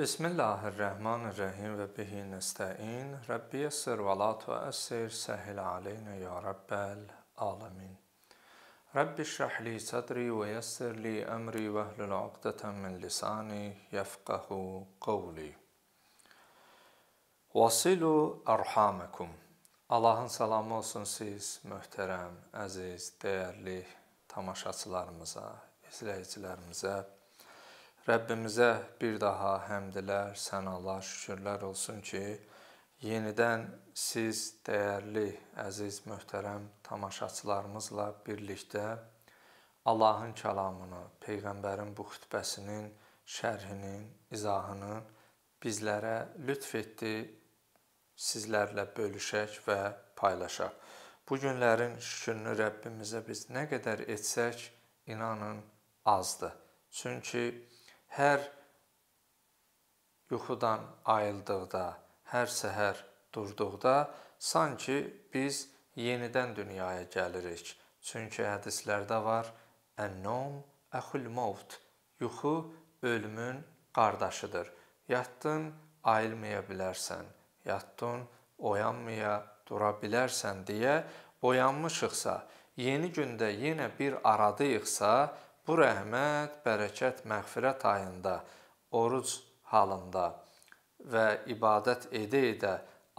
Bismillahirrahmanirrahim və bihi nəstəin. Rəbbi yəssir və la tuəssir, səhil aleynə ya Rəbbəl alamin. Rəbbi şrah li sədri və yəssir li əmri və hlul uqdətən min lisani yəfqəhu qavli. Vasilu ərhamakum. Allahın salamı olsun siz, möhtərəm, əziz, dəyərli tamaşaçılarımıza, izləyicilərimizə. Rəbbimizə bir daha həmdlər, sənalar, şükürlər olsun ki, yenidən siz dəyərli, əziz, möhtərəm tamaşaçılarımızla birlikdə Allahın kəlamını, peyğəmbərin bu xutbəsinin şərhinin, izahını bizlərə lütf etdi, sizlərlə bölüşək və paylaşaq. Bu günlərin şükrünü Rəbbimizə biz nə qədər etsək, inanın azdır. Çünki hər yuxudan ayıldıqda, hər səhər durduqda sanki biz yenidən dünyaya gəlirik. Çünki hədislərdə var: "Ən-nom əxul maut." Yuxu ölümün qardaşıdır. Yatdın, ayılmaya bilərsən. Yatdın, oyanmaya dura bilərsən deyə oyanmışıqsa, yeni gündə yenə bir aradayıqsa, Bu rəhmət, bərəkət, məğfirət ayında oruc halında və ibadət edə-edə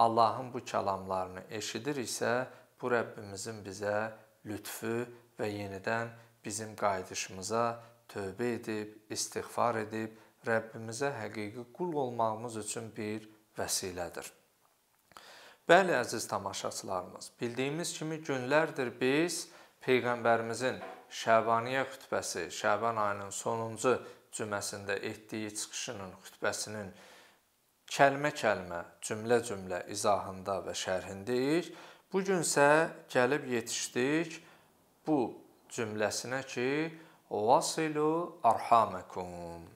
Allahın bu kəlamlarını eşidiriksə, bu Rəbbimizin bizə lütfü və yenidən bizim qayıdışımıza tövbə edib, istighfar edib Rəbbimizə həqiqi qul olmağımız üçün bir vəsilədir. Bəli əziz tamaşaçılarımız, bildiyimiz kimi günlərdir biz peyğəmbərimizin Şəbaniyə xütbəsi, Şəban ayının sonuncu cüməsində etdiyi çıxışının xütbəsinin kəlmə-kəlmə, cümlə-cümlə izahında və şərhindəyik. Bu günsə gəlib yetişdik bu cümləsinə ki, vasilu arhamakum.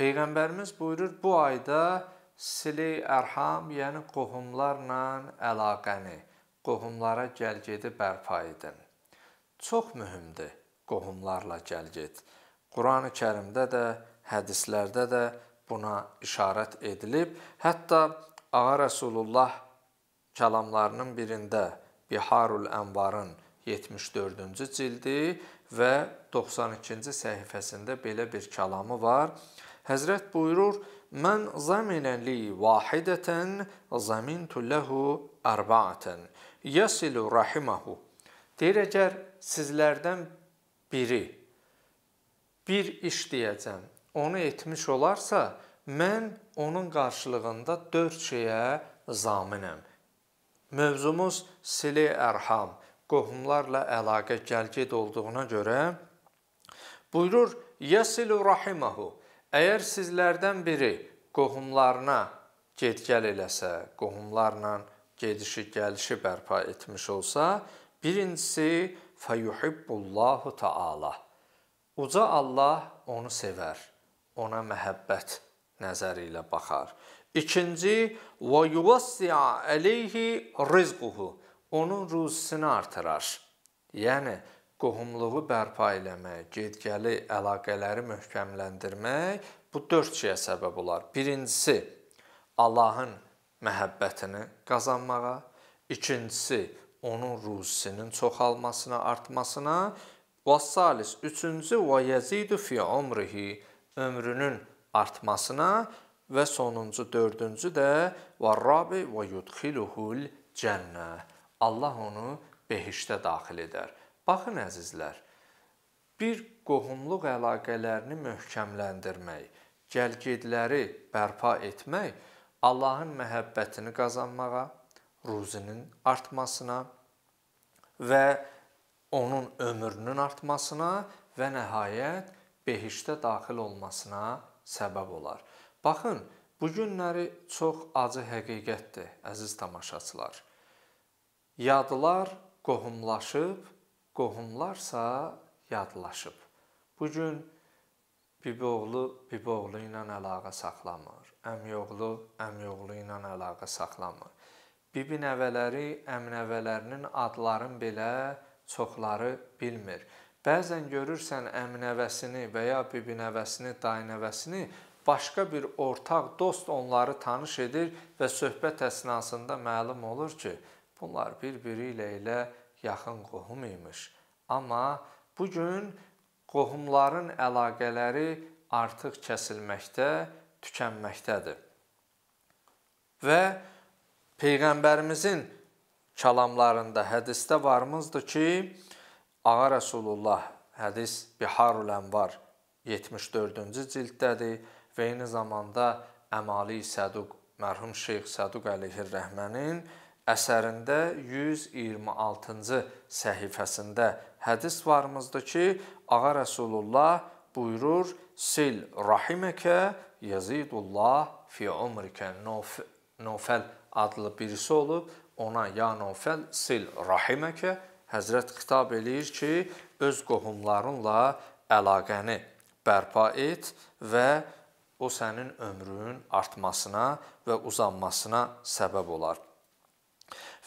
Peyğəmbərimiz buyurur, bu ayda sili ərham, yəni qohumlarla əlaqəni, qohumlara gəl-gedi bərpa edin. Çox mühümdür qohumlarla gəl-get. Qurani-Kərimdə də, hədislərdə də buna işarət edilib. Hətta Ağa Rəsulullah kəlamlarının birində Biharul Ənvarın 74-cü cildi və 92-ci səhifəsində belə bir kəlamı var. Həzrət buyurur: "Mən zaminə li vahidatan zamintu lahu arba'atan yasilu rahimahu." Deyir əgər sizlərdən biri bir iş deyəcəm, onu etmiş olarsa, mən onun qarşılığında 4 şeyə zaminəm. Mövzumuz sili ərham, qohumlarla əlaqə gəlgid olduğuna görə buyurur: "Yasilu rahimahu" Əgər sizlərdən biri qohumlarına get-gəl eləsə, qohumlarla gedişi-gəlişi bərpa etmiş olsa, birincisi feyuhibbullahu taala. Uca Allah onu sevər, ona məhəbbət nəzəri ilə baxar. İkinci, və yuvassi'a alayhi rizquhu. Onun ruzisini artırar. Yəni qohumluğu bərpa eləmək, gedgəli əlaqələri möhkəmləndirmək bu dörd şeyə səbəb olar. Birincisi Allahın məhəbbətini qazanmağa, ikincisi onun ruzisinin çoxalmasına, artmasına və salis üçüncü və yezidu fi umrihi ömrünün artmasına və sonuncu dördüncü də və rabi və yudxiluhul cənnə Allah onu behiştə daxil edər. Baxın əzizlər, bir qohumluq əlaqələrini möhkəmləndirmək, gəlgedləri bərpa etmək Allahın məhəbbətini qazanmağa ruzinin artmasına və onun ömrünün artmasına və nəhayət behiştə daxil olmasına səbəb olar. Baxın, bu günləri çox acı həqiqətdir, əziz tamaşaçılar. Yadlar qohumlaşıb, qohumlarsa yadlaşıb. Bu gün Biboğlu Biboğlu ilə əlaqə saxlamır. Əmiyoğlu Əmiyoğlu ilə əlaqə saxlamır bibi nəvələri, əminəvələrinin adlarını belə çoxları bilmir. Bəzən görürsən əminəvəsini və ya bibi nəvəsini, dayı nəvəsini başqa bir ortaq dost onları tanış edir və söhbət əsnasında məlum olur ki, bunlar bir-biri ilə elə yaxın qohum imiş. Amma bu gün qohumların əlaqələri artıq kəsilməkdə, tükənməkdədir. Və Peyğəmbərimizin kəlamlarında, hədisdə varımızdır ki, Ağa Rəsulullah hədis Biharul Ənvar 74-cü cilddədir və eyni zamanda Əmali Səduq, mərhum Şeyx Səduq əleyhirrəhmənin əsərində 126-cı səhifəsində hədis varımızdır ki, Ağa Rəsulullah buyurur: "Sil rahiməkə yazidullah fi umrikə." Nof Nofəl adlı birisi olub, ona ya nofəl sil rahiməkə Həzrət xitab eləyir ki, öz qohumlarınla əlaqəni bərpa et və o sənin ömrünün artmasına və uzanmasına səbəb olar.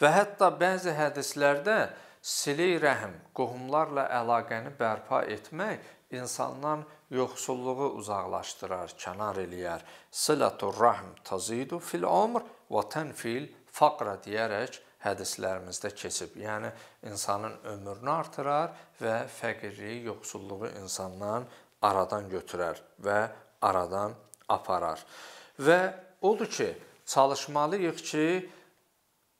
Və hətta bəzi hədislərdə sili rəhim, qohumlarla əlaqəni bərpa etmək insandan yoxsulluğu uzaqlaşdırar, kənar eləyər. Silatur rahim tazidu fil umr vətən fil faqra deyərək hədislərimizdə keçib. Yəni insanın ömrünü artırar və fəqirliyi, yoxsulluğu insandan aradan götürər və aradan aparar. Və odur ki, çalışmalıyıq ki,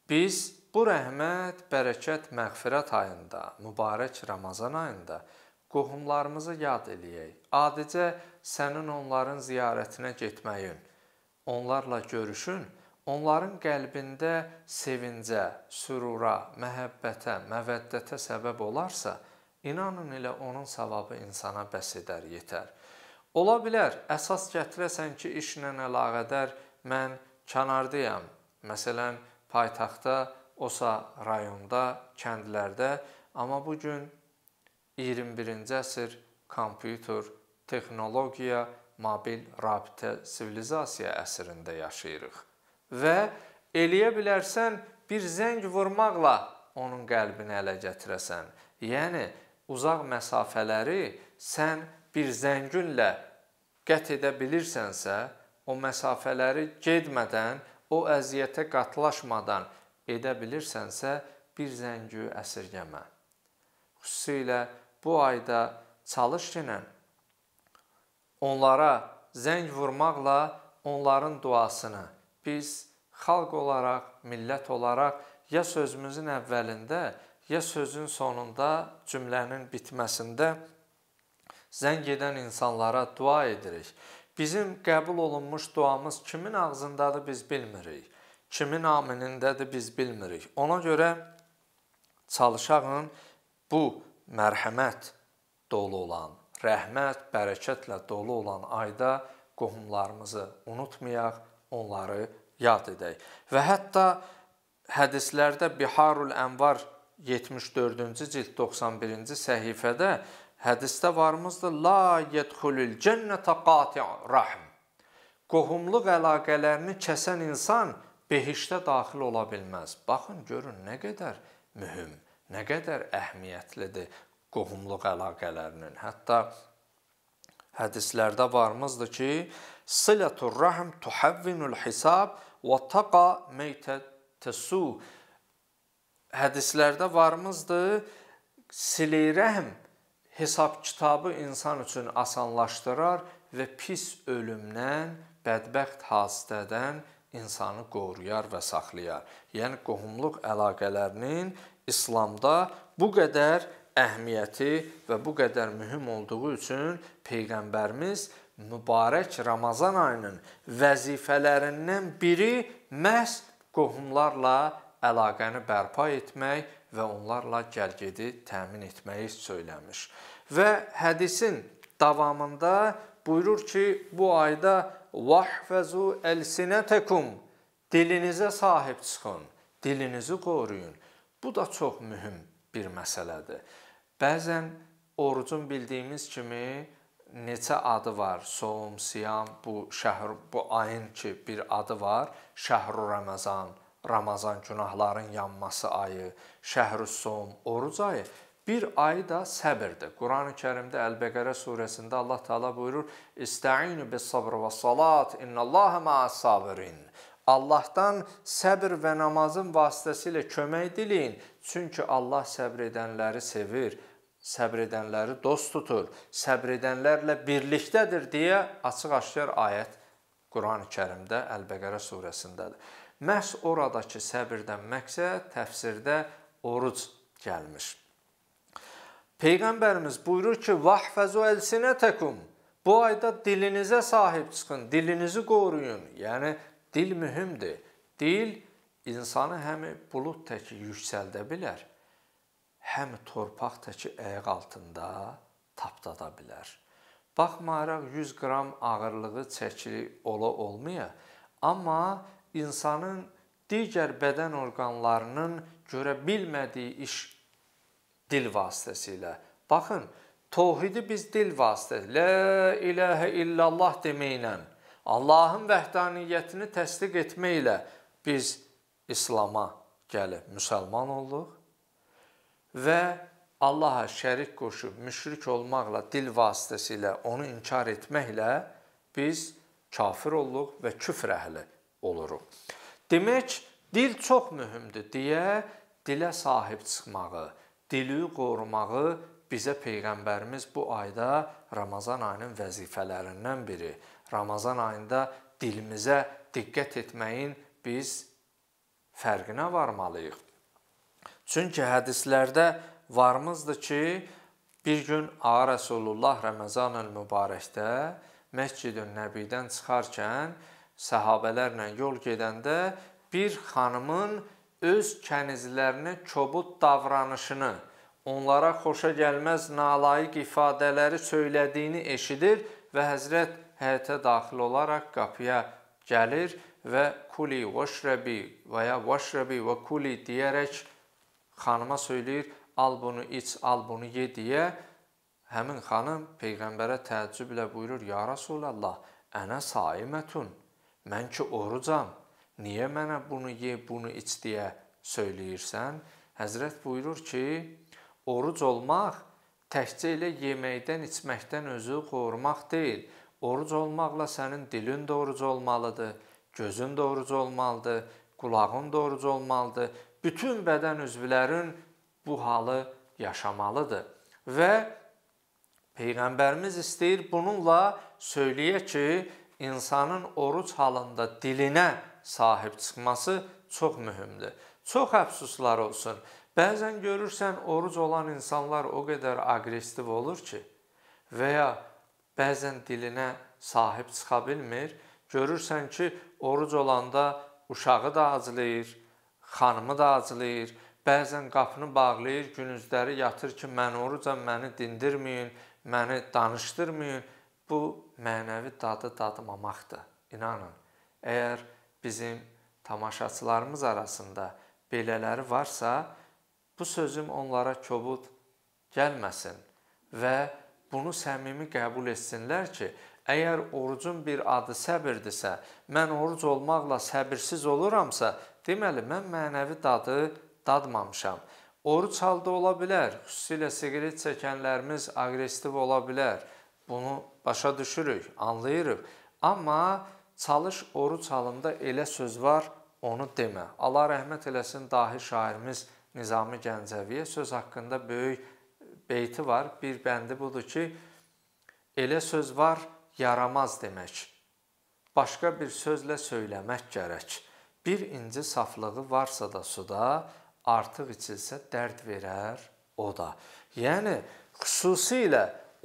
biz bu rəhmət, bərəkət, məğfirət ayında, mübarək Ramazan ayında qohumlarımızı yad eləyək. Adicə sənin onların ziyarətinə getməyin, onlarla görüşün onların qəlbində sevincə, sürura, məhəbbətə, məvəddətə səbəb olarsa, inanın elə onun savabı insana bəs edər, yetər. Ola bilər, əsas gətirəsən ki, işlə əlaqədar mən kənardayam. Məsələn, paytaxtda, osa rayonda, kəndlərdə, amma bu gün 21-ci əsr kompüter, texnologiya, mobil rabitə, sivilizasiya əsrində yaşayırıq və eləyə bilərsən bir zəng vurmaqla onun qəlbini ələ gətirəsən. Yəni uzaq məsafələri sən bir zəngünlə qət edə bilirsənsə, o məsafələri getmədən, o əziyyətə qatlaşmadan edə bilirsənsə, bir zəngü əsirgəmə. Xüsusilə bu ayda çalış ki, onlara zəng vurmaqla onların duasını biz xalq olaraq, millət olaraq ya sözümüzün əvvəlində, ya sözün sonunda, cümlənin bitməsində zəng edən insanlara dua edirik. Bizim qəbul olunmuş duamız kimin ağzındadır biz bilmirik. Kimin aminindədir biz bilmirik. Ona görə çalışağın bu mərhəmət dolu olan, rəhmət, bərəkətlə dolu olan ayda qohumlarımızı unutmayaq, onları yad edək. Və hətta hədislərdə Biharul Ənvar 74-cü cild 91-ci səhifədə hədisdə varımızdır. La yedhulul cennete qati' rahm. Qohumluq əlaqələrini kəsən insan behiştə daxil ola bilməz. Baxın görün nə qədər mühüm, nə qədər əhəmiyyətlidir qohumluq əlaqələrinin. Hətta hədislərdə varımızdır ki, صلة الرحم تحفن الحسab və taqa meytə təsu. Hədislərdə varımızdır, silirəhm hesab kitabı insan üçün asanlaşdırar və pis ölümdən, bədbəxt hadisədən insanı qoruyar və saxlayar. Yəni qohumluq əlaqələrinin İslamda bu qədər əhmiyyəti və bu qədər mühüm olduğu üçün peyğəmbərimiz mübarək Ramazan ayının vəzifələrindən biri məhz qohumlarla əlaqəni bərpa etmək və onlarla gəlgedi təmin etməyi söyləmiş. Və hədisin davamında buyurur ki, bu ayda vahfəzu elsinətəkum dilinizə sahib çıxın, dilinizi qoruyun. Bu da çox mühüm bir məsələdir. Bəzən orucun bildiyimiz kimi neçə adı var? Som, Siyam, bu şəhr, bu ayın ki bir adı var. Şəhrü Ramazan, Ramazan günahların yanması ayı, Şəhrü Som, oruc ayı. Bir ayı da səbirdir. Qurani-Kərimdə Əl-Bəqərə surəsində Allah Taala buyurur: "İstəinu bis-sabr və-salat, innallaha ma'as-sabirin." Allahdan səbr və namazın vasitəsilə kömək diləyin, çünki Allah səbr edənləri sevir səbr edənləri dost tutur, səbr edənlərlə birlikdədir deyə açıq-aşkar ayət Qurani-Kərimdə Əl-Bəqərə surəsindədir. Məhz oradakı səbirdən məqsəd təfsirdə oruc gəlmiş. Peyğəmbərimiz buyurur ki: "Vahfəzu elsinətəkum" Bu ayda dilinizə sahib çıxın, dilinizi qoruyun. Yəni dil mühümdür. Dil insanı həm bulut təki yüksəldə bilər, həm torpaq təki ayaq altında tapdada bilər. Baxmayaraq 100 qram ağırlığı çəkili ola olmaya, amma insanın digər bədən orqanlarının görə bilmədiyi iş dil vasitəsilə. Baxın, Tohidi biz dil vasitəsilə, la ilahə illallah deməklə, Allahın vəhdaniyyətini təsdiq etməklə biz İslam'a gəlib müsəlman olduq və Allaha şərik qoşub müşrik olmaqla, dil vasitəsilə onu inkar etməklə biz kafir olduq və küfr əhli oluruq. Demək, dil çox mühümdür deyə dilə sahib çıxmağı, dili qorumağı bizə peyğəmbərimiz bu ayda Ramazan ayının vəzifələrindən biri. Ramazan ayında dilimizə diqqət etməyin biz fərqinə varmalıyıq. Çünki hədislərdə varmızdır ki, bir gün A Rəsulullah Ramazanül Mübarəkdə Məscidün Nəbidən çıxarkən səhabələrlə yol gedəndə bir xanımın öz kənizlərinə kobud davranışını, onlara xoşa gəlməz nalayiq ifadələri söylədiyini eşidir və Həzrət həyətə daxil olaraq qapıya gəlir və kuli vəşrəbi və ya vəşrəbi və kuli deyərək xanıma söyləyir, al bunu iç, al bunu ye deyə həmin xanım peyğəmbərə təəccüblə buyurur: "Ya Rasulallah, ənə saimətun. Mən ki orucam. Niyə mənə bunu ye, bunu iç deyə söyləyirsən?" Həzrət buyurur ki, oruc olmaq təkcə elə yeməkdən, içməkdən özü qorumaq deyil. Oruc olmaqla sənin dilin də oruc olmalıdır, gözün də oruc olmalıdır, qulağın da oruc olmalıdır, bütün bədən üzvlərin bu halı yaşamalıdır. Və Peyğəmbərimiz istəyir bununla söyləyə ki, insanın oruc halında dilinə sahib çıxması çox mühümdür. Çox əfsuslar olsun. Bəzən görürsən oruc olan insanlar o qədər aqressiv olur ki, və ya bəzən dilinə sahib çıxa bilmir. Görürsən ki, oruc olanda uşağı da aclayır, xanımı da acılayır, bəzən qapını bağlayır, günüzləri yatır ki, mən orucam, məni dindirməyin, məni danışdırmayın. Bu mənəvi dadı dadmamaqdır. İnanın, əgər bizim tamaşaçılarımız arasında belələri varsa, bu sözüm onlara kobud gəlməsin və bunu səmimi qəbul etsinlər ki, əgər orucun bir adı səbirdirsə, mən oruc olmaqla səbirsiz oluramsa, Deməli, mən mənəvi dadı dadmamışam. Oruc halda ola bilər, xüsusilə siqaret çəkənlərimiz aqressiv ola bilər. Bunu başa düşürük, anlayırıq. Amma çalış oruc halında elə söz var, onu demə. Allah rəhmət eləsin dahi şairimiz Nizami Gəncəviyə söz haqqında böyük beyti var. Bir bəndi budur ki, elə söz var, yaramaz demək. Başqa bir sözlə söyləmək gərək. Bir inci saflığı varsa da suda, artıq içilsə dərd verər o da. Yəni xüsusilə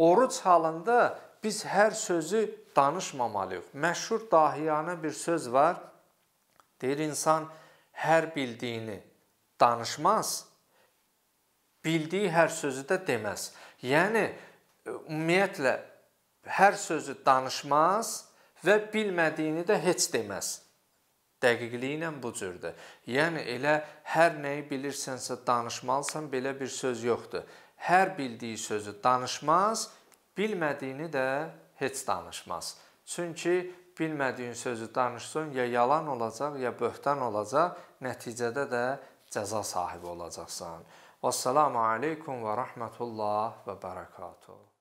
oruc halında biz hər sözü danışmamalıyıq. Məşhur dahiyanə bir söz var. Deyir insan hər bildiyini danışmaz, bildiyi hər sözü də deməz. Yəni ümumiyyətlə hər sözü danışmaz və bilmədiyini də heç deməz dəqiqliklə bu cürdür. Yəni elə hər nəyi bilirsənsə danışmalısan, belə bir söz yoxdur. Hər bildiyi sözü danışmaz, bilmədiyini də heç danışmaz. Çünki bilmədiyin sözü danışsan ya yalan olacaq, ya böhtan olacaq, nəticədə də cəza sahibi olacaqsan. Vəssalamu aleykum və rəhmətullah və bərəkatuh.